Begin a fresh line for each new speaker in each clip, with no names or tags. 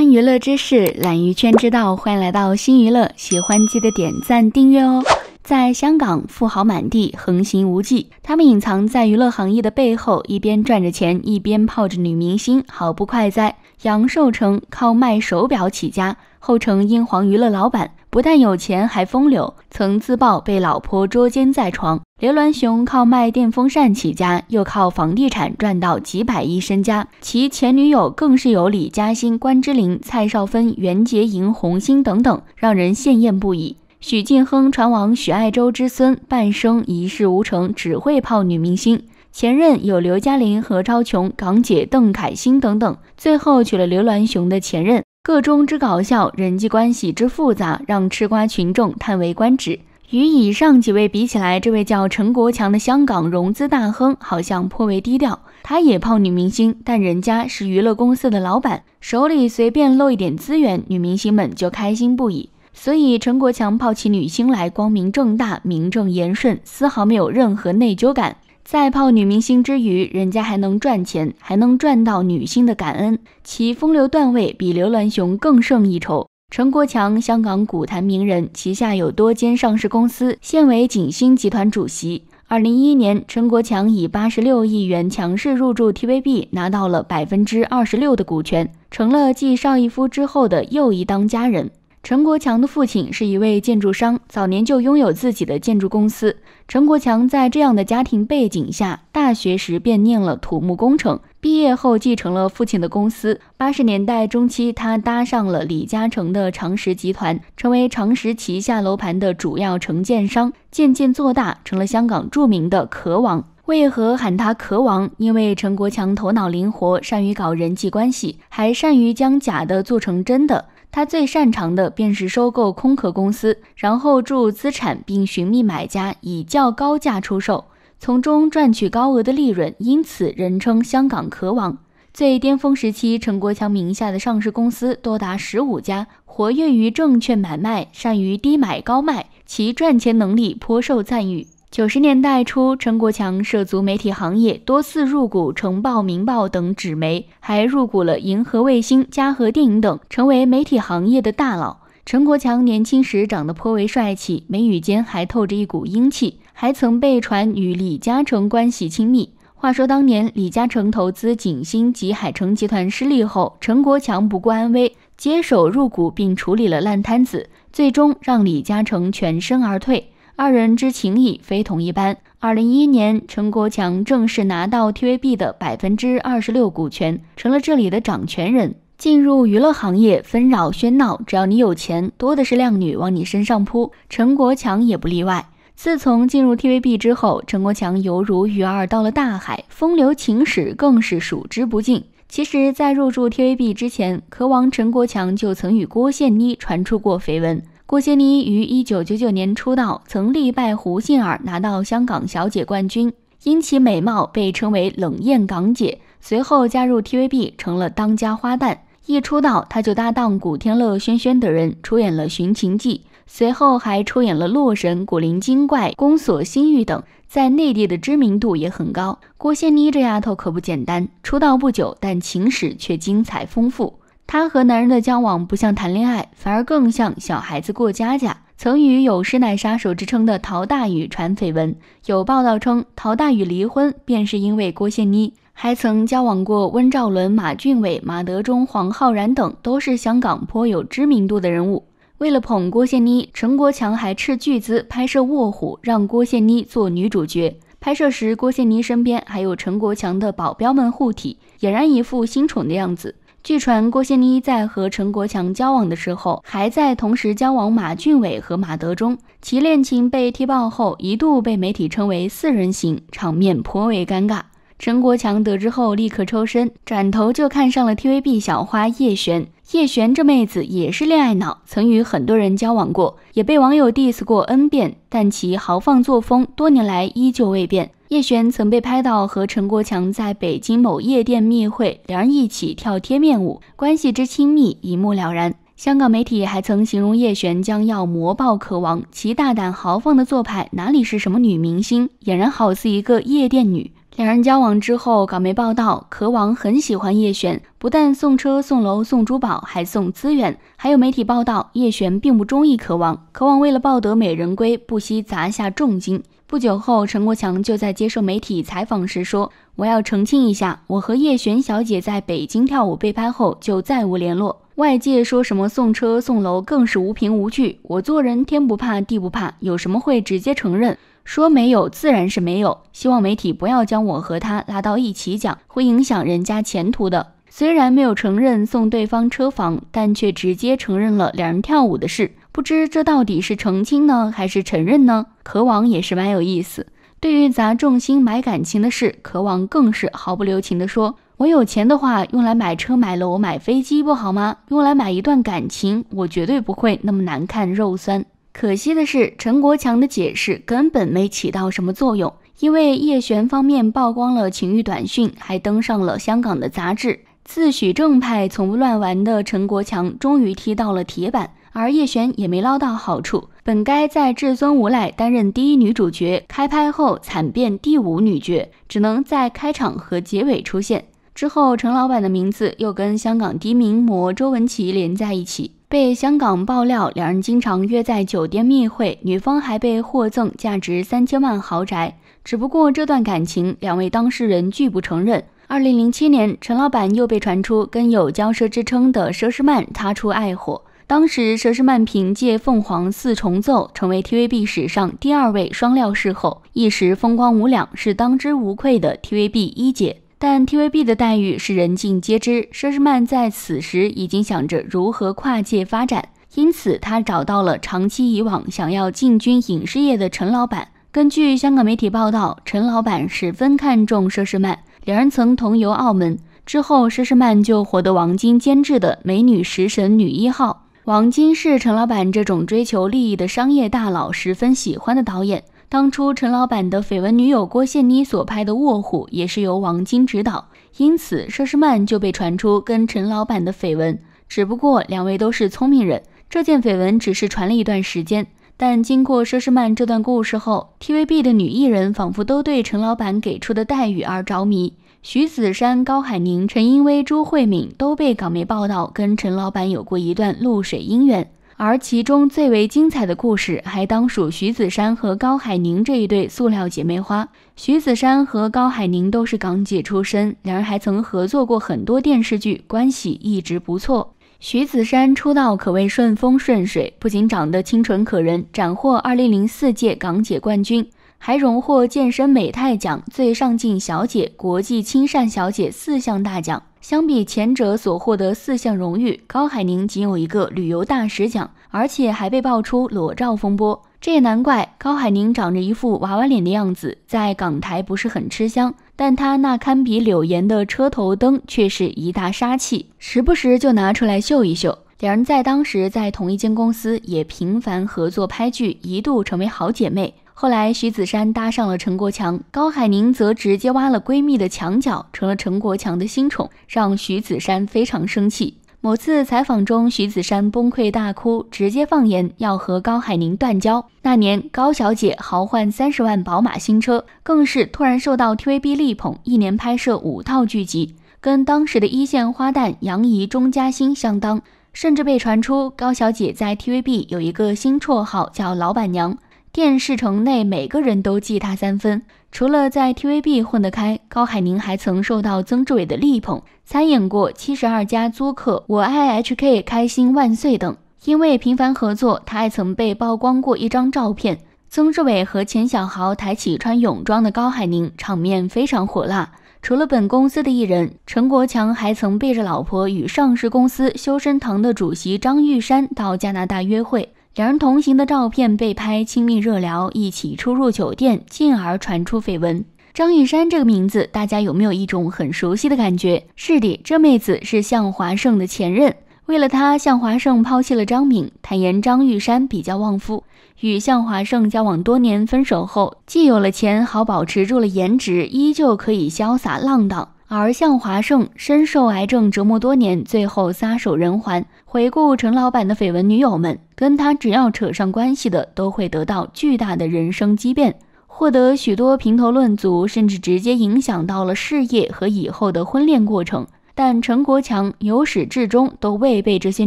于娱乐之事，懒娱圈之道，欢迎来到新娱乐，喜欢记得点赞订阅哦。在香港，富豪满地横行无忌，他们隐藏在娱乐行业的背后，一边赚着钱，一边泡着女明星，好不快哉。杨受成靠卖手表起家，后成英皇娱乐老板。不但有钱还风流，曾自曝被老婆捉奸在床。刘銮雄靠卖电风扇起家，又靠房地产赚到几百亿身家，其前女友更是有李嘉欣、关之琳、蔡少芬、袁洁莹、洪欣等等，让人羡艳不已。许晋亨传王许爱洲之孙，半生一事无成，只会泡女明星，前任有刘嘉玲、何超琼、港姐邓凯欣等等，最后娶了刘銮雄的前任。个中之搞笑，人际关系之复杂，让吃瓜群众叹为观止。与以上几位比起来，这位叫陈国强的香港融资大亨好像颇为低调。他也泡女明星，但人家是娱乐公司的老板，手里随便露一点资源，女明星们就开心不已。所以陈国强泡起女星来，光明正大，名正言顺，丝毫没有任何内疚感。在泡女明星之余，人家还能赚钱，还能赚到女星的感恩，其风流段位比刘銮雄更胜一筹。陈国强，香港股坛名人，旗下有多间上市公司，现为景星集团主席。二零一一年，陈国强以八十六亿元强势入驻 TVB，拿到了百分之二十六的股权，成了继邵逸夫之后的又一当家人。陈国强的父亲是一位建筑商，早年就拥有自己的建筑公司。陈国强在这样的家庭背景下，大学时便念了土木工程，毕业后继承了父亲的公司。八十年代中期，他搭上了李嘉诚的长实集团，成为长实旗下楼盘的主要承建商，渐渐做大，成了香港著名的壳王。为何喊他壳王？因为陈国强头脑灵活，善于搞人际关系，还善于将假的做成真的。他最擅长的便是收购空壳公司，然后注入资产并寻觅买家，以较高价出售，从中赚取高额的利润，因此人称“香港壳王”。最巅峰时期，陈国强名下的上市公司多达十五家，活跃于证券买卖，善于低买高卖，其赚钱能力颇受赞誉。九十年代初，陈国强涉足媒体行业，多次入股《城报》《明报》等纸媒，还入股了银河卫星、嘉禾电影等，成为媒体行业的大佬。陈国强年轻时长得颇为帅气，眉宇间还透着一股英气，还曾被传与李嘉诚关系亲密。话说当年李嘉诚投资景星及海城集团失利后，陈国强不顾安危接手入股并处理了烂摊子，最终让李嘉诚全身而退。二人之情谊非同一般。二零一一年，陈国强正式拿到 TVB 的百分之二十六股权，成了这里的掌权人。进入娱乐行业，纷扰喧闹，只要你有钱，多的是靓女往你身上扑。陈国强也不例外。自从进入 TVB 之后，陈国强犹如鱼儿到了大海，风流情史更是数之不尽。其实，在入驻 TVB 之前，科王陈国强就曾与郭羡妮传出过绯闻。郭羡妮于一九九九年出道，曾力败胡杏儿，拿到香港小姐冠军。因其美貌被称为“冷艳港姐”，随后加入 TVB，成了当家花旦。一出道，她就搭档古天乐、宣萱等人出演了《寻秦记》，随后还出演了《洛神》《古灵精怪》《宫锁心玉》等，在内地的知名度也很高。郭羡妮这丫头可不简单，出道不久，但情史却精彩丰富。她和男人的交往不像谈恋爱，反而更像小孩子过家家。曾与有“师奶杀手”之称的陶大宇传绯闻，有报道称陶大宇离婚便是因为郭羡妮。还曾交往过温兆伦、马浚伟、马德钟、黄浩然等，都是香港颇有知名度的人物。为了捧郭羡妮，陈国强还斥巨资拍摄《卧虎》，让郭羡妮做女主角。拍摄时，郭羡妮身边还有陈国强的保镖们护体，俨然一副新宠的样子。据传，郭羡妮在和陈国强交往的时候，还在同时交往马俊伟和马德钟，其恋情被踢爆后，一度被媒体称为“四人行”，场面颇为尴尬。陈国强得知后立刻抽身，转头就看上了 TVB 小花叶璇。叶璇这妹子也是恋爱脑，曾与很多人交往过，也被网友 diss 过 n 遍，但其豪放作风多年来依旧未变。叶璇曾被拍到和陈国强在北京某夜店密会，两人一起跳贴面舞，关系之亲密一目了然。香港媒体还曾形容叶璇将要“魔爆”可王，其大胆豪放的做派哪里是什么女明星，俨然好似一个夜店女。两人交往之后，港媒报道，可王很喜欢叶璇，不但送车送楼送珠宝，还送资源。还有媒体报道，叶璇并不中意可王，可王为了抱得美人归，不惜砸下重金。不久后，陈国强就在接受媒体采访时说：“我要澄清一下，我和叶璇小姐在北京跳舞被拍后，就再无联络。外界说什么送车送楼，更是无凭无据。我做人天不怕地不怕，有什么会直接承认。”说没有自然是没有，希望媒体不要将我和他拉到一起讲，会影响人家前途的。虽然没有承认送对方车房，但却直接承认了两人跳舞的事。不知这到底是澄清呢，还是承认呢？可往也是蛮有意思。对于砸重金买感情的事，可往更是毫不留情地说：“我有钱的话，用来买车、买楼、买飞机不好吗？用来买一段感情，我绝对不会那么难看肉酸。”可惜的是，陈国强的解释根本没起到什么作用，因为叶璇方面曝光了情欲短讯，还登上了香港的杂志。自诩正派、从不乱玩的陈国强终于踢到了铁板，而叶璇也没捞到好处。本该在《至尊无赖》担任第一女主角，开拍后惨变第五女角，只能在开场和结尾出现。之后，陈老板的名字又跟香港低名模周文琪连在一起，被香港爆料两人经常约在酒店密会，女方还被获赠价值三千万豪宅。只不过这段感情，两位当事人拒不承认。二零零七年，陈老板又被传出跟有骄奢之称的佘诗曼擦出爱火。当时，佘诗曼凭借《凤凰四重奏》成为 TVB 史上第二位双料视后，一时风光无两，是当之无愧的 TVB 一姐。但 TVB 的待遇是人尽皆知，佘诗曼在此时已经想着如何跨界发展，因此他找到了长期以往想要进军影视业的陈老板。根据香港媒体报道，陈老板十分看重佘诗曼，两人曾同游澳门之后，佘诗曼就获得王晶监制的《美女食神》女一号。王晶是陈老板这种追求利益的商业大佬十分喜欢的导演。当初陈老板的绯闻女友郭羡妮所拍的《卧虎》也是由王晶执导，因此佘诗曼就被传出跟陈老板的绯闻。只不过两位都是聪明人，这件绯闻只是传了一段时间。但经过佘诗曼这段故事后，TVB 的女艺人仿佛都对陈老板给出的待遇而着迷。徐子珊、高海宁、陈茵薇、朱慧敏都被港媒报道跟陈老板有过一段露水姻缘。而其中最为精彩的故事，还当属徐子珊和高海宁这一对塑料姐妹花。徐子珊和高海宁都是港姐出身，两人还曾合作过很多电视剧，关系一直不错。徐子珊出道可谓顺风顺水，不仅长得清纯可人，斩获2004届港姐冠军。还荣获健身美态奖、最上镜小姐、国际亲善小姐四项大奖。相比前者所获得四项荣誉，高海宁仅有一个旅游大使奖，而且还被爆出裸照风波。这也难怪，高海宁长着一副娃娃脸的样子，在港台不是很吃香，但她那堪比柳岩的车头灯却是一大杀器，时不时就拿出来秀一秀。两人在当时在同一间公司，也频繁合作拍剧，一度成为好姐妹。后来，徐子珊搭上了陈国强，高海宁则直接挖了闺蜜的墙角，成了陈国强的新宠，让徐子珊非常生气。某次采访中，徐子珊崩溃大哭，直接放言要和高海宁断交。那年，高小姐豪换三十万宝马新车，更是突然受到 TVB 力捧，一年拍摄五套剧集，跟当时的一线花旦杨怡、钟嘉欣相当，甚至被传出高小姐在 TVB 有一个新绰号叫“老板娘”。电视城内每个人都忌他三分。除了在 TVB 混得开，高海宁还曾受到曾志伟的力捧，参演过《七十二家租客》《我爱 HK》《开心万岁》等。因为频繁合作，他还曾被曝光过一张照片：曾志伟和钱小豪抬起穿泳装的高海宁，场面非常火辣。除了本公司的艺人，陈国强还曾背着老婆与上市公司修身堂的主席张玉山到加拿大约会。两人同行的照片被拍，亲密热聊，一起出入酒店，进而传出绯闻。张玉山这个名字，大家有没有一种很熟悉的感觉？是的，这妹子是向华胜的前任，为了她，向华胜抛弃了张敏。坦言张玉山比较旺夫，与向华胜交往多年，分手后既有了钱，好保持住了颜值，依旧可以潇洒浪荡。而向华胜深受癌症折磨多年，最后撒手人寰。回顾陈老板的绯闻女友们，跟他只要扯上关系的，都会得到巨大的人生畸变，获得许多评头论足，甚至直接影响到了事业和以后的婚恋过程。但陈国强由始至终都未被这些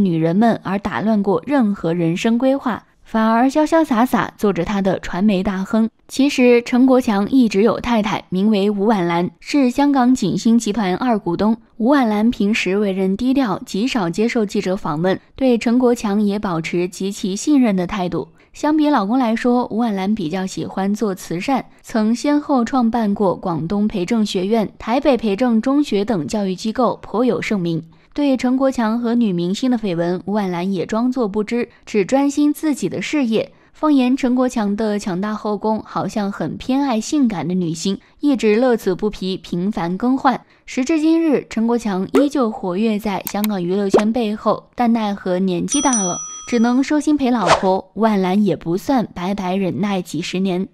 女人们而打乱过任何人生规划。反而潇潇洒洒做着他的传媒大亨。其实陈国强一直有太太，名为吴婉兰，是香港锦星集团二股东。吴婉兰平时为人低调，极少接受记者访问，对陈国强也保持极其信任的态度。相比老公来说，吴婉兰比较喜欢做慈善，曾先后创办过广东培正学院、台北培正中学等教育机构，颇有盛名。对陈国强和女明星的绯闻，万兰也装作不知，只专心自己的事业。放言陈国强的强大后宫，好像很偏爱性感的女星，一直乐此不疲，频繁更换。时至今日，陈国强依旧活跃在香港娱乐圈背后，但奈何年纪大了，只能收心陪老婆。万兰也不算白白忍耐几十年。